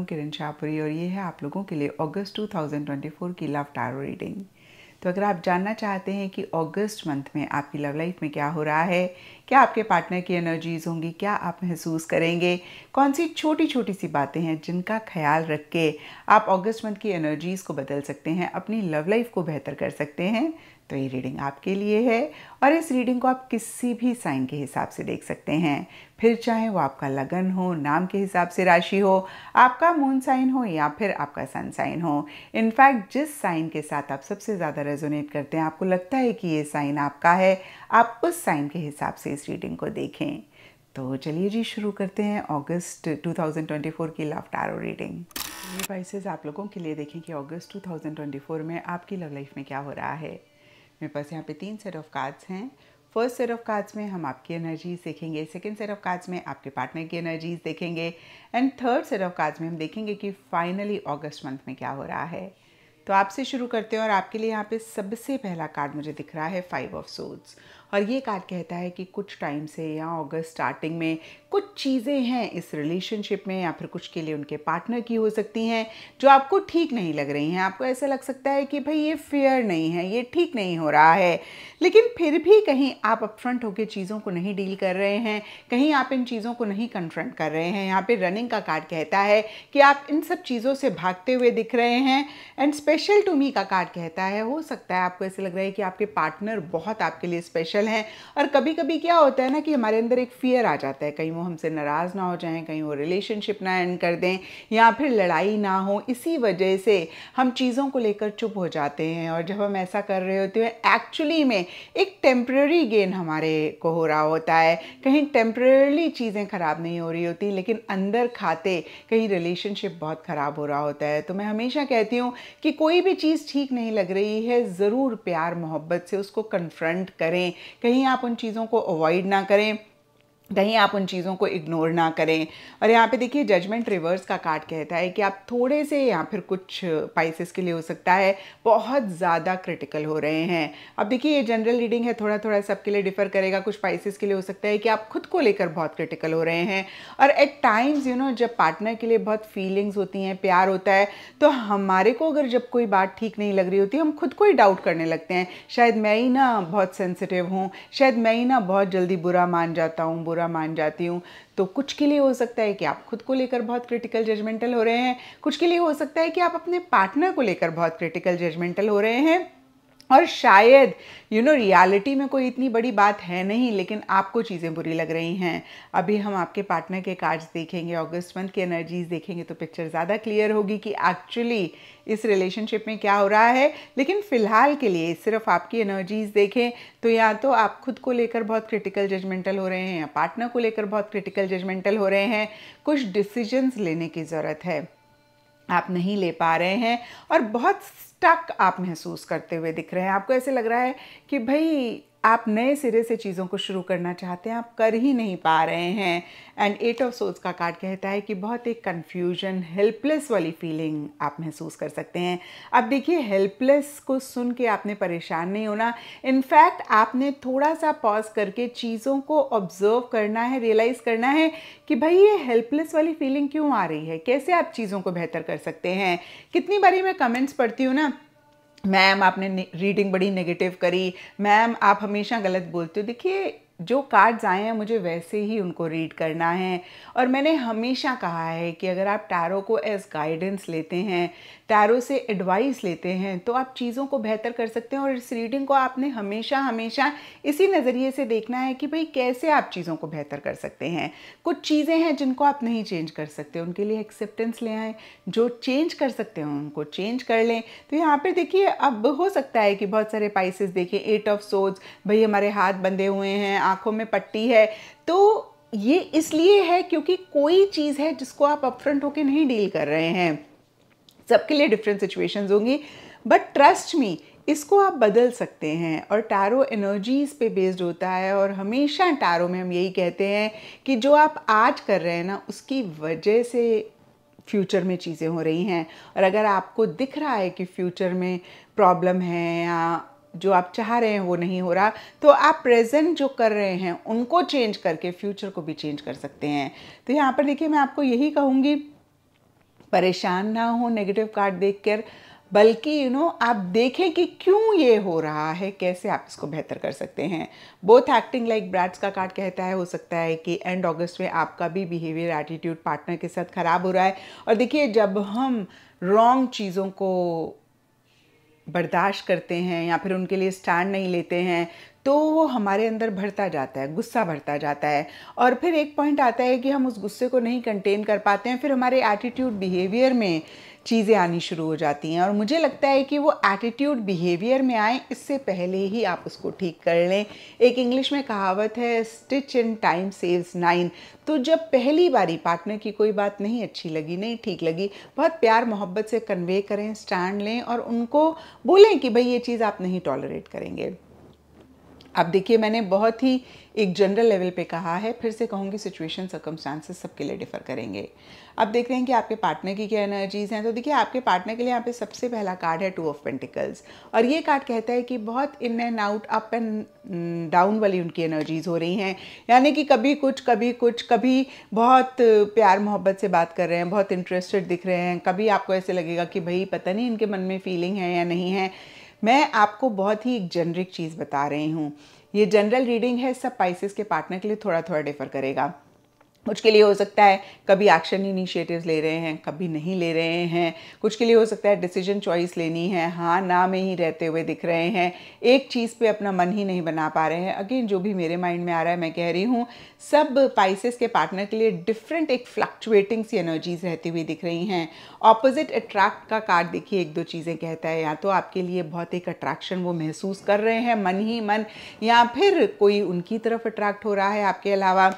हूँ किरण शाहपुरी और ये है आप लोगों के लिए अगस्त 2024 की लव टारो रीडिंग तो अगर आप जानना चाहते हैं कि अगस्त मंथ में आपकी लव लाइफ में क्या हो रहा है क्या आपके पार्टनर की एनर्जीज होंगी क्या आप महसूस करेंगे कौन सी छोटी छोटी सी बातें हैं जिनका ख्याल रख के आप अगस्त मंथ की एनर्जीज़ को बदल सकते हैं अपनी लव लाइफ को बेहतर कर सकते हैं तो ये रीडिंग आपके लिए है और इस रीडिंग को आप किसी भी साइन के हिसाब से देख सकते हैं फिर चाहे वो आपका लगन हो नाम के हिसाब से राशि हो आपका मून साइन हो या फिर आपका सन साइन हो इनफैक्ट जिस साइन के साथ आप सबसे ज़्यादा रेजोनेट करते हैं आपको लगता है कि ये साइन आपका है आप उस साइन के हिसाब से इस रीडिंग को देखें तो चलिए जी शुरू करते हैं अगस्त 2024 की लव टैरो रीडिंग ये प्राइसेज आप लोगों के लिए देखें कि अगस्त 2024 में आपकी लव लाइफ में क्या हो रहा है मेरे पास यहाँ पे तीन सेट ऑफ कार्ड्स हैं फर्स्ट सेट ऑफ कार्ड्स में हम आपकी एनर्जीज देखेंगे सेकेंड सेट ऑफ कार्ड्स में आपके पार्टनर की एनर्जीज देखेंगे and third set of cards में हम देखेंगे कि फाइनली अगस्त मंथ में क्या हो रहा है तो आपसे शुरू करते हैं और आपके लिए यहाँ पे सबसे पहला कार्ड मुझे दिख रहा है फाइव ऑफ सोड्स और ये कार्ड कहता है कि कुछ टाइम से या अगस्त स्टार्टिंग में कुछ चीज़ें हैं इस रिलेशनशिप में या फिर कुछ के लिए उनके पार्टनर की हो सकती हैं जो आपको ठीक नहीं लग रही हैं आपको ऐसा लग सकता है कि भाई ये फेयर नहीं है ये ठीक नहीं हो रहा है लेकिन फिर भी कहीं आप अपफ्रंट होकर चीज़ों को नहीं डील कर रहे हैं कहीं आप इन चीज़ों को नहीं कन्फ्रंट कर रहे हैं यहाँ पर रनिंग का कार्ड कहता है कि आप इन सब चीज़ों से भागते हुए दिख रहे हैं एंड स्पेशल टू मी का कार्ड कहता है हो सकता है आपको ऐसा लग रहा है कि आपके पार्टनर बहुत आपके लिए स्पेशल स्पेशल हैं और कभी कभी क्या होता है ना कि हमारे अंदर एक फ़ियर आ जाता है कहीं वो हमसे नाराज़ ना हो जाएं कहीं वो रिलेशनशिप ना एंड कर दें या फिर लड़ाई ना हो इसी वजह से हम चीज़ों को लेकर चुप हो जाते हैं और जब हम ऐसा कर रहे होते हैं एक्चुअली में एक टेम्प्रेरी गेन हमारे को हो रहा होता है कहीं टेम्प्रेरली चीज़ें ख़राब नहीं हो रही होती लेकिन अंदर खाते कहीं रिलेशनशिप बहुत ख़राब हो रहा होता है तो मैं हमेशा कहती हूँ कि कोई भी चीज़ ठीक नहीं लग रही है ज़रूर प्यार मोहब्बत से उसको कन्फ्रंट करें कहीं आप उन चीज़ों को अवॉइड ना करें कहीं आप उन चीज़ों को इग्नोर ना करें और यहाँ पे देखिए जजमेंट रिवर्स का कार्ड कहता है कि आप थोड़े से या फिर कुछ पाइसेस के लिए हो सकता है बहुत ज़्यादा क्रिटिकल हो रहे हैं अब देखिए ये जनरल रीडिंग है थोड़ा थोड़ा सबके लिए डिफ़र करेगा कुछ पाइसिस के लिए हो सकता है कि आप खुद को लेकर बहुत क्रिटिकल हो रहे हैं और एट टाइम्स यू नो जब पार्टनर के लिए बहुत फीलिंग्स होती हैं प्यार होता है तो हमारे को अगर जब कोई बात ठीक नहीं लग रही होती हम खुद को ही डाउट करने लगते हैं शायद मैं ही ना बहुत सेंसिटिव हूँ शायद मैं ही ना बहुत जल्दी बुरा मान जाता हूँ बुरा बुरा मान जाती हूँ तो कुछ के लिए हो सकता है कि आप खुद को लेकर बहुत क्रिटिकल जजमेंटल हो रहे हैं कुछ के लिए हो सकता है कि आप अपने पार्टनर को लेकर बहुत क्रिटिकल जजमेंटल हो रहे हैं और शायद यू नो रियलिटी में कोई इतनी बड़ी बात है नहीं लेकिन आपको चीज़ें बुरी लग रही हैं अभी हम आपके पार्टनर के कार्ड्स देखेंगे अगस्त मंथ की एनर्जीज देखेंगे तो पिक्चर ज़्यादा क्लियर होगी कि एक्चुअली इस रिलेशनशिप में क्या हो रहा है लेकिन फ़िलहाल के लिए सिर्फ आपकी एनर्जीज देखें तो या तो आप खुद को लेकर बहुत क्रिटिकल जजमेंटल हो रहे हैं या पार्टनर को लेकर बहुत क्रिटिकल जजमेंटल हो रहे हैं कुछ डिसीजंस लेने की ज़रूरत है आप नहीं ले पा रहे हैं और बहुत स्टक आप महसूस करते हुए दिख रहे हैं आपको ऐसे लग रहा है कि भाई आप नए सिरे से चीज़ों को शुरू करना चाहते हैं आप कर ही नहीं पा रहे हैं एंड एट ऑफ सोच का कार्ड कहता है कि बहुत एक कन्फ्यूजन हेल्पलेस वाली फीलिंग आप महसूस कर सकते हैं अब देखिए हेल्पलेस को सुन के आपने परेशान नहीं होना इनफैक्ट आपने थोड़ा सा पॉज करके चीज़ों को ऑब्जर्व करना है रियलाइज़ करना है कि भाई ये हेल्पलेस वाली फीलिंग क्यों आ रही है कैसे आप चीज़ों को बेहतर कर सकते हैं कितनी बारी मैं कमेंट्स पढ़ती हूँ ना मैम आपने रीडिंग बड़ी नेगेटिव करी मैम आप हमेशा गलत बोलते हो देखिए जो कार्ड्स आए हैं मुझे वैसे ही उनको रीड करना है और मैंने हमेशा कहा है कि अगर आप टैरो को एज गाइडेंस लेते हैं टैरो से एडवाइस लेते हैं तो आप चीज़ों को बेहतर कर सकते हैं और इस रीडिंग को आपने हमेशा हमेशा इसी नज़रिए से देखना है कि भाई कैसे आप चीज़ों को बेहतर कर सकते हैं कुछ चीज़ें हैं जिनको आप नहीं चेंज कर सकते उनके लिए एक्सेप्टेंस ले आएँ जो चेंज कर सकते हैं उनको चेंज कर लें तो यहाँ पर देखिए अब हो सकता है कि बहुत सारे पाइसेस देखें एट ऑफ सोज भाई हमारे हाथ बंधे हुए हैं आंखों में पट्टी है तो ये इसलिए है क्योंकि कोई चीज़ है जिसको आप अपफ्रंट होके नहीं डील कर रहे हैं सबके लिए डिफरेंट सिचुएशंस होंगी बट ट्रस्ट मी इसको आप बदल सकते हैं और टैरो एनर्जीज पे बेस्ड होता है और हमेशा टैरो में हम यही कहते हैं कि जो आप आज कर रहे हैं ना उसकी वजह से फ्यूचर में चीज़ें हो रही हैं और अगर आपको दिख रहा है कि फ्यूचर में प्रॉब्लम है या जो आप चाह रहे हैं वो नहीं हो रहा तो आप प्रेजेंट जो कर रहे हैं उनको चेंज करके फ्यूचर को भी चेंज कर सकते हैं तो यहाँ पर देखिए मैं आपको यही कहूँगी परेशान ना हो नेगेटिव कार्ड देखकर बल्कि यू you नो know, आप देखें कि क्यों ये हो रहा है कैसे आप इसको बेहतर कर सकते हैं बोथ एक्टिंग लाइक ब्रैड्स का कार्ड कहता है हो सकता है कि एंड ऑगस्ट में आपका भी बिहेवियर एटीट्यूड पार्टनर के साथ ख़राब हो रहा है और देखिए जब हम रॉन्ग चीज़ों को बर्दाश्त करते हैं या फिर उनके लिए स्टैंड नहीं लेते हैं तो वो हमारे अंदर भरता जाता है गुस्सा भरता जाता है और फिर एक पॉइंट आता है कि हम उस गुस्से को नहीं कंटेन कर पाते हैं फिर हमारे एटीट्यूड बिहेवियर में चीज़ें आनी शुरू हो जाती हैं और मुझे लगता है कि वो एटीट्यूड बिहेवियर में आए इससे पहले ही आप उसको ठीक कर लें एक इंग्लिश में कहावत है stitch in time saves nine तो जब पहली बारी पार्टनर की कोई बात नहीं अच्छी लगी नहीं ठीक लगी बहुत प्यार मोहब्बत से कन्वे करें स्टैंड लें और उनको बोलें कि भाई ये चीज़ आप नहीं टॉलरेट करेंगे अब देखिए मैंने बहुत ही एक जनरल लेवल पे कहा है फिर से कहूँगी सिचुएशन सर्कमस्टांसेस सबके लिए डिफ़र करेंगे अब देख रहे हैं कि आपके पार्टनर की क्या एनर्जीज़ हैं तो देखिए आपके पार्टनर के लिए यहाँ पे सबसे पहला कार्ड है टू ऑफ पेंटिकल्स और ये कार्ड कहता है कि बहुत in and out up and down वाली उनकी एनर्जीज़ हो रही हैं यानी कि कभी कुछ कभी कुछ कभी बहुत प्यार मोहब्बत से बात कर रहे हैं बहुत इंटरेस्टेड दिख रहे हैं कभी आपको ऐसे लगेगा कि भाई पता नहीं इनके मन में फीलिंग है या नहीं है मैं आपको बहुत ही एक जेनरिक चीज़ बता रही हूँ ये जनरल रीडिंग है सब पाइसिस के पार्टनर के लिए थोड़ा थोड़ा डिफर करेगा कुछ के लिए हो सकता है कभी एक्शन इनिशिएटिव्स ले रहे हैं कभी नहीं ले रहे हैं कुछ के लिए हो सकता है डिसीजन चॉइस लेनी है हाँ ना में ही रहते हुए दिख रहे हैं एक चीज़ पे अपना मन ही नहीं बना पा रहे हैं अगेन जो भी मेरे माइंड में आ रहा है मैं कह रही हूँ सब पाइसेस के पार्टनर के लिए डिफरेंट एक फ्लक्चुएटिंग सी एनर्जीज रहती हुई दिख रही हैं ऑपोजिट अट्रैक्ट का कार्ड देखिए एक दो चीज़ें कहता है या तो आपके लिए बहुत एक अट्रैक्शन वो महसूस कर रहे हैं मन ही मन या फिर कोई उनकी तरफ अट्रैक्ट हो रहा है आपके अलावा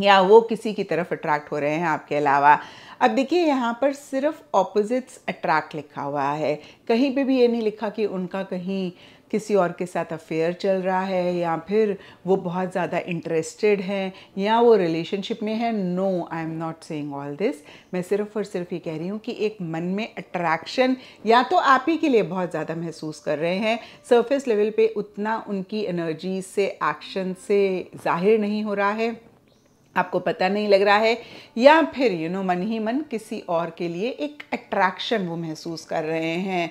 या वो किसी की तरफ अट्रैक्ट हो रहे हैं आपके अलावा अब देखिए यहाँ पर सिर्फ ऑपोजिट्स अट्रैक्ट लिखा हुआ है कहीं पे भी ये नहीं लिखा कि उनका कहीं किसी और के साथ अफेयर चल रहा है या फिर वो बहुत ज़्यादा इंटरेस्टेड हैं या वो रिलेशनशिप में है no I am not saying all this मैं सिर्फ और सिर्फ ये कह रही हूँ कि एक मन में अट्रैक्शन या तो आप ही के लिए बहुत ज़्यादा महसूस कर रहे हैं सरफेस लेवल पे उतना उनकी एनर्जी से एक्शन से जाहिर नहीं हो रहा है आपको पता नहीं लग रहा है या फिर यू नो मन ही मन किसी और के लिए एक अट्रैक्शन वो महसूस कर रहे हैं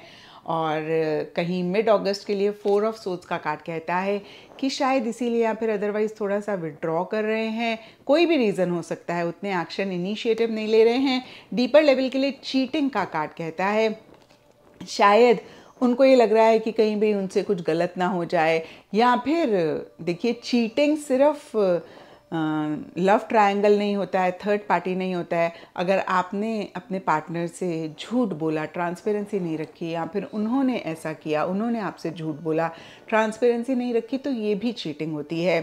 और कहीं मिड अगस्त के लिए फोर ऑफ सोच का कार्ड कहता है कि शायद इसीलिए या फिर अदरवाइज़ थोड़ा सा विड्रॉ कर रहे हैं कोई भी रीज़न हो सकता है उतने एक्शन इनिशिएटिव नहीं ले रहे हैं डीपर लेवल के लिए चीटिंग का कार्ड कहता है शायद उनको ये लग रहा है कि कहीं भी उनसे कुछ गलत ना हो जाए या फिर देखिए चीटिंग सिर्फ़ लव ट्रायंगल नहीं होता है थर्ड पार्टी नहीं होता है अगर आपने अपने पार्टनर से झूठ बोला ट्रांसपेरेंसी नहीं रखी या फिर उन्होंने ऐसा किया उन्होंने आपसे झूठ बोला ट्रांसपेरेंसी नहीं रखी तो ये भी चीटिंग होती है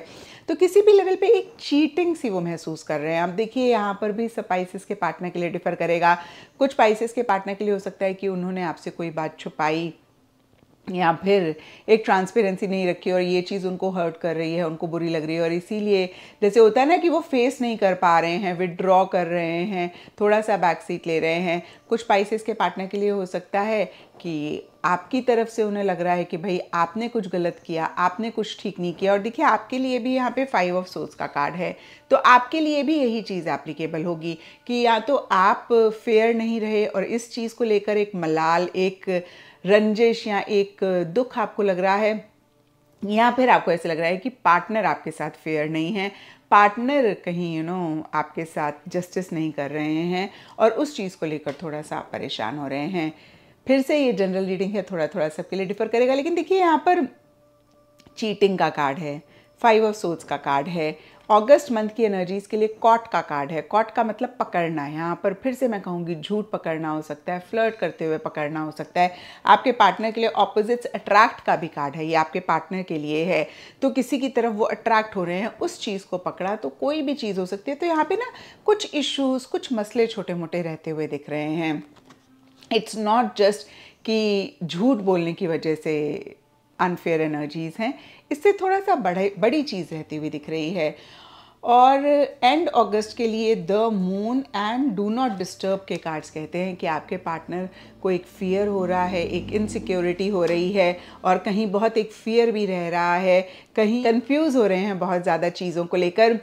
तो किसी भी लेवल पे एक चीटिंग सी वो महसूस कर रहे हैं आप देखिए यहाँ पर भी सब पाइसिस के पार्टनर के लिए डिफर करेगा कुछ पाइसिस के पार्टनर के लिए हो सकता है कि उन्होंने आपसे कोई बात छुपाई या फिर एक ट्रांसपेरेंसी नहीं रखी और ये चीज़ उनको हर्ट कर रही है उनको बुरी लग रही है और इसीलिए जैसे होता है ना कि वो फेस नहीं कर पा रहे हैं विदड्रॉ कर रहे हैं थोड़ा सा बैक सीट ले रहे हैं कुछ पाइसेस के पार्टनर के लिए हो सकता है कि आपकी तरफ से उन्हें लग रहा है कि भाई आपने कुछ गलत किया आपने कुछ ठीक नहीं किया और देखिए आपके लिए भी यहाँ पे फाइव ऑफ सोर्स का कार्ड है तो आपके लिए भी यही चीज़ एप्लीकेबल होगी कि या तो आप फेयर नहीं रहे और इस चीज़ को लेकर एक मलाल एक रंजिश या एक दुख आपको लग रहा है या फिर आपको ऐसे लग रहा है कि पार्टनर आपके साथ फेयर नहीं है पार्टनर कहीं यू you नो know, आपके साथ जस्टिस नहीं कर रहे हैं और उस चीज़ को लेकर थोड़ा सा आप परेशान हो रहे हैं फिर से ये जनरल रीडिंग है थोड़ा थोड़ा सबके लिए डिफर करेगा लेकिन देखिए यहाँ पर चीटिंग का कार्ड है फाइव ऑफ सोच का कार्ड है अगस्त मंथ की एनर्जीज के लिए कॉट का कार्ड है कॉट का मतलब पकड़ना है यहाँ पर फिर से मैं कहूँगी झूठ पकड़ना हो सकता है फ्लर्ट करते हुए पकड़ना हो सकता है आपके पार्टनर के लिए ऑपोजिट्स अट्रैक्ट का भी कार्ड है ये आपके पार्टनर के लिए है तो किसी की तरफ वो अट्रैक्ट हो रहे हैं उस चीज़ को पकड़ा तो कोई भी चीज़ हो सकती है तो यहाँ पर ना कुछ इश्यूज़ कुछ मसले छोटे मोटे रहते हुए दिख रहे हैं इट्स नॉट जस्ट कि झूठ बोलने की वजह से अनफेयर एनर्जीज़ हैं इससे थोड़ा सा बड़े बड़ी चीज़ रहती हुई दिख रही है और एंड अगस्त के लिए the moon and do not disturb के कार्ड्स कहते हैं कि आपके पार्टनर को एक फ़ियर हो रहा है एक इनसिक्योरिटी हो रही है और कहीं बहुत एक फ़ियर भी रह रहा है कहीं कंफ्यूज हो रहे हैं बहुत ज़्यादा चीज़ों को लेकर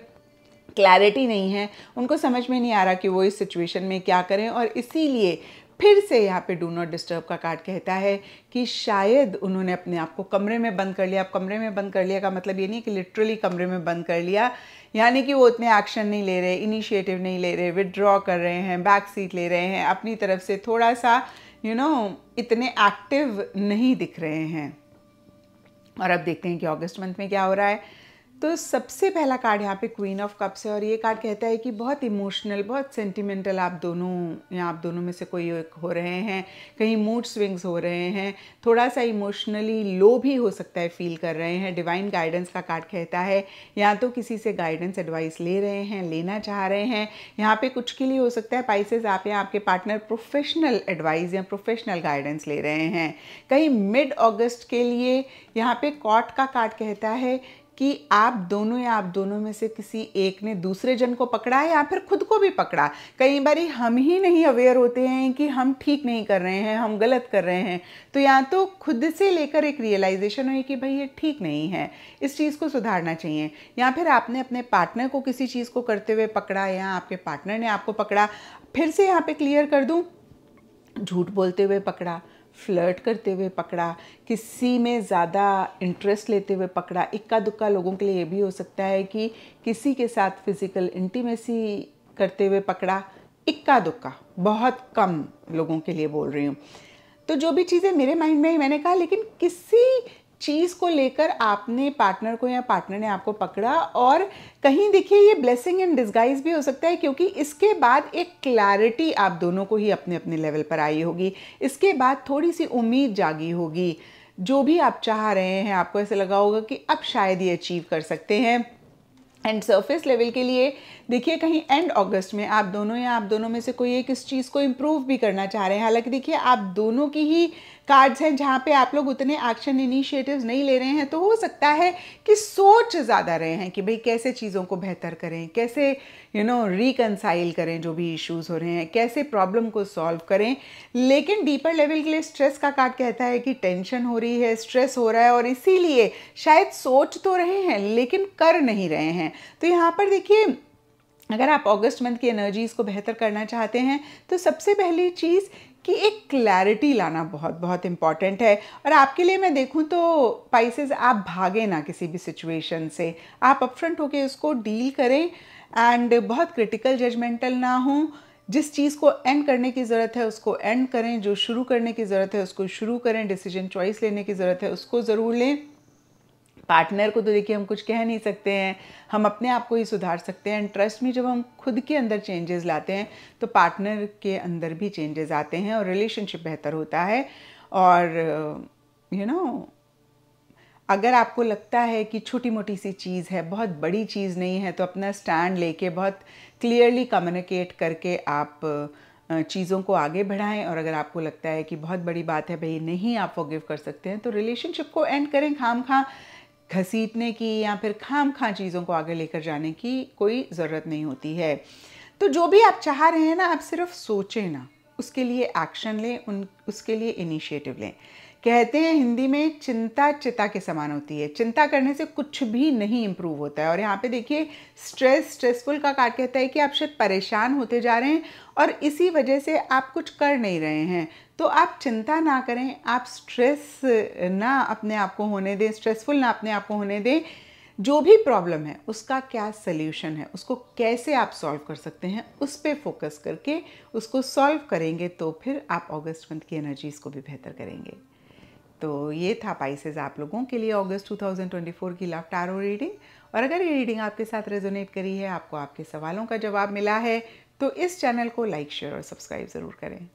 क्लैरिटी नहीं है उनको समझ में नहीं आ रहा कि वो इस सिचुएशन में क्या करें और इसीलिए फिर से यहाँ पे डू नॉट डिस्टर्ब का कार्ड कहता है कि शायद उन्होंने अपने आप को कमरे में बंद कर लिया अब कमरे में बंद कर लिया का मतलब ये नहीं कि लिटरली कमरे में बंद कर लिया यानी कि वो उतने एक्शन नहीं ले रहे इनिशिएटिव नहीं ले रहे विदड्रॉ कर रहे हैं बैक सीट ले रहे हैं अपनी तरफ से थोड़ा सा यू you नो know, इतने एक्टिव नहीं दिख रहे हैं और अब देखते हैं कि अगस्त मंथ में क्या हो रहा है तो सबसे पहला कार्ड यहाँ पे क्वीन ऑफ कप्स है और ये कार्ड कहता है कि बहुत इमोशनल बहुत सेंटिमेंटल आप दोनों या आप दोनों में से कोई एक हो रहे हैं कहीं मूड स्विंग्स हो रहे हैं थोड़ा सा इमोशनली लो भी हो सकता है फील कर रहे हैं डिवाइन गाइडेंस का कार्ड कहता है या तो किसी से गाइडेंस एडवाइस ले रहे हैं लेना चाह रहे हैं यहाँ पर कुछ के लिए हो सकता है पाइसेज आप या आपके पार्टनर प्रोफेशनल एडवाइस या प्रोफेशनल गाइडेंस ले रहे हैं कहीं मिड ऑगस्ट के लिए यहाँ पे कॉट का कार्ड कहता है कि आप दोनों या आप दोनों में से किसी एक ने दूसरे जन को पकड़ा या फिर खुद को भी पकड़ा कई बार हम ही नहीं अवेयर होते हैं कि हम ठीक नहीं कर रहे हैं हम गलत कर रहे हैं तो या तो खुद से लेकर एक रियलाइजेशन हुई कि भाई ये ठीक नहीं है इस चीज़ को सुधारना चाहिए या फिर आपने अपने पार्टनर को किसी चीज़ को करते हुए पकड़ा या आपके पार्टनर ने आपको पकड़ा फिर से यहाँ पे क्लियर कर दूँ झूठ बोलते हुए पकड़ा फ्लर्ट करते हुए पकड़ा किसी में ज़्यादा इंटरेस्ट लेते हुए पकड़ा इक्का दुक्का लोगों के लिए ये भी हो सकता है कि किसी के साथ फिज़िकल इंटीमेसी करते हुए पकड़ा इक्का दुक्का बहुत कम लोगों के लिए बोल रही हूँ तो जो भी चीज़ें मेरे माइंड में ही मैंने कहा लेकिन किसी चीज़ को लेकर आपने पार्टनर को या पार्टनर ने आपको पकड़ा और कहीं देखिए ये ब्लेसिंग एंड डिस्गाइज भी हो सकता है क्योंकि इसके बाद एक क्लैरिटी आप दोनों को ही अपने अपने लेवल पर आई होगी इसके बाद थोड़ी सी उम्मीद जागी होगी जो भी आप चाह रहे हैं आपको ऐसे लगा होगा कि अब शायद ये अचीव कर सकते हैं एंड सरफेस लेवल के लिए देखिए कहीं एंड अगस्त में आप दोनों या आप दोनों में से कोई एक इस चीज़ को इम्प्रूव भी करना चाह रहे हैं हालांकि देखिए आप दोनों की ही कार्ड्स हैं जहाँ पे आप लोग उतने एक्शन इनिशिएटिव्स नहीं ले रहे हैं तो हो सकता है कि सोच ज़्यादा रहे हैं कि भाई कैसे चीज़ों को बेहतर करें कैसे यू नो रिकनसाइल करें जो भी इश्यूज़ हो रहे हैं कैसे प्रॉब्लम को सॉल्व करें लेकिन डीपर लेवल के लिए स्ट्रेस का कार्ड कहता है कि टेंशन हो रही है स्ट्रेस हो रहा है और इसीलिए शायद सोच तो रहे हैं लेकिन कर नहीं रहे हैं तो यहाँ पर देखिए अगर आप अगस्त मंथ की एनर्जीज़ को बेहतर करना चाहते हैं तो सबसे पहली चीज़ कि एक क्लैरिटी लाना बहुत बहुत इम्पॉर्टेंट है और आपके लिए मैं देखूं तो पाइसेस आप भागे ना किसी भी सिचुएशन से आप अपफ्रंट होके उसको डील करें एंड बहुत क्रिटिकल जजमेंटल ना हो जिस चीज़ को एंड करने की ज़रूरत है उसको एंड करें जो शुरू करने की ज़रूरत है उसको शुरू करें डिसीजन चॉइस लेने की ज़रूरत है उसको ज़रूर लें पार्टनर को तो देखिए हम कुछ कह नहीं सकते हैं हम अपने आप को ही सुधार सकते हैं एंड ट्रस्ट में जब हम खुद के अंदर चेंजेस लाते हैं तो पार्टनर के अंदर भी चेंजेस आते हैं और रिलेशनशिप बेहतर होता है और यू नो know, अगर आपको लगता है कि छोटी मोटी सी चीज़ है बहुत बड़ी चीज़ नहीं है तो अपना स्टैंड लेके बहुत क्लियरली कम्युनिकेट करके आप चीज़ों को आगे बढ़ाएं और अगर आपको लगता है कि बहुत बड़ी बात है भाई नहीं आप फॉरगिव कर सकते हैं तो रिलेशनशिप को एंड करें खाम खां घसीटने की या फिर खाम खां चीज़ों को आगे लेकर जाने की कोई ज़रूरत नहीं होती है तो जो भी आप चाह रहे हैं ना आप सिर्फ सोचें ना उसके लिए एक्शन लें उन उसके लिए इनिशिएटिव लें कहते हैं हिंदी में चिंता चिता के समान होती है चिंता करने से कुछ भी नहीं इम्प्रूव होता है और यहाँ पे देखिए स्ट्रेस स्ट्रेसफुल का कार कहता है कि आप शायद परेशान होते जा रहे हैं और इसी वजह से आप कुछ कर नहीं रहे हैं तो आप चिंता ना करें आप स्ट्रेस ना अपने आप को होने दें स्ट्रेसफुल ना अपने आप को होने दें जो भी प्रॉब्लम है उसका क्या सल्यूशन है उसको कैसे आप सॉल्व कर सकते हैं उस पर फोकस करके उसको सॉल्व करेंगे तो फिर आप ऑगस्ट मंथ की एनर्जीज़ को भी बेहतर करेंगे तो ये था पाइसेस आप लोगों के लिए अगस्त 2024 की लव टारो रीडिंग और अगर ये रीडिंग आपके साथ रेजोनेट करी है आपको आपके सवालों का जवाब मिला है तो इस चैनल को लाइक शेयर और सब्सक्राइब ज़रूर करें